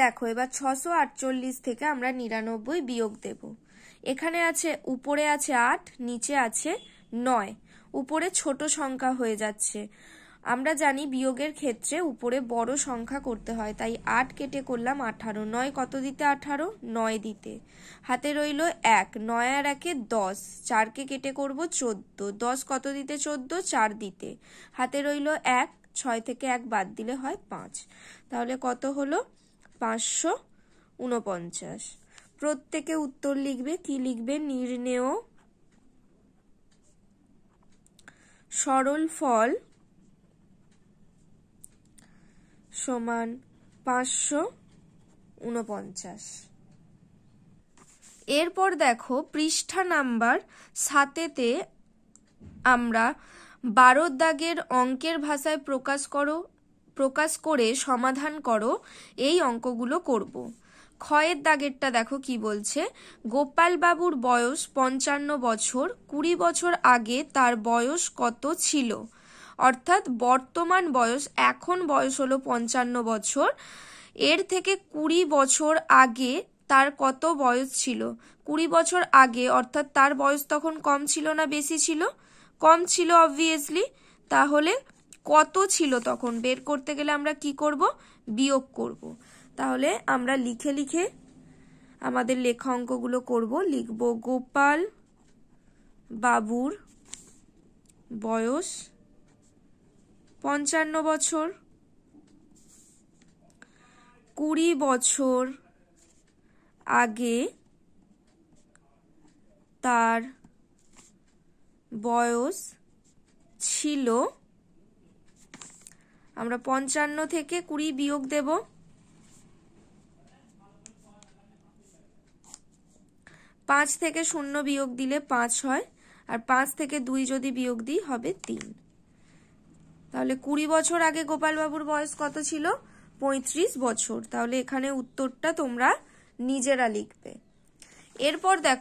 দেখো এবার ছশো আটচল্লিশ থেকে আমরা নিরানব্বই বিয়োগ দেব এখানে আছে উপরে আছে আট নিচে আছে নয় উপরে ছোট সংখ্যা হয়ে যাচ্ছে আমরা জানি বিয়োগের ক্ষেত্রে উপরে বড় সংখ্যা করতে হয় তাই আট কেটে করলাম আঠারো নয় কত দিতে আঠারো নয় দিতে হাতে রইল এক নয় আর একে দশ চারকে কেটে করব চোদ্দ দশ কত দিতে চোদ্দ চার দিতে হাতে রইল এক ছয় থেকে এক বাদ দিলে হয় পাঁচ তাহলে কত হলো পাঁচশো উনপঞ্চাশ প্রত্যেকে উত্তর লিখবে কি লিখবে নির্ণেয় সরল ফল সমান পাঁচশো উনপঞ্চাশ এরপর দেখো পৃষ্ঠা নাম্বার সাতেতে আমরা বারোর দাগের অঙ্কের ভাষায় প্রকাশ করো প্রকাশ করে সমাধান করো এই অঙ্কগুলো করব ক্ষয়ের দাগেরটা দেখো কি বলছে গোপালবাবুর বয়স পঞ্চান্ন বছর কুড়ি বছর আগে তার বয়স কত ছিল অর্থাৎ বর্তমান বয়স এখন বয়স হলো পঞ্চান্ন বছর এর থেকে কুড়ি বছর আগে তার কত বয়স ছিল কুড়ি বছর আগে অর্থাৎ তার বয়স তখন কম ছিল না বেশি ছিল কম ছিল অবভিয়াসলি তাহলে কত ছিল তখন বের করতে গেলে আমরা কি করব বিয়োগ করব তাহলে আমরা লিখে লিখে আমাদের লেখা অঙ্কগুলো করব লিখব গোপাল বাবুর বয়স পঞ্চান্ন বছর কুড়ি বছর আগে তার বয়স ছিল আমরা পঞ্চান্ন থেকে কুড়ি বিয়োগ দেব পাঁচ থেকে শূন্য বিয়োগ দিলে পাঁচ হয় আর পাঁচ থেকে দুই যদি বিয়োগ দিই হবে তিন তাহলে কুড়ি বছর আগে গোপালবাবুর বয়স কত ছিল পঁয়ত্রিশ বছর তাহলে এখানে উত্তরটা তোমরা নিজেরা লিখবে এরপর দেখো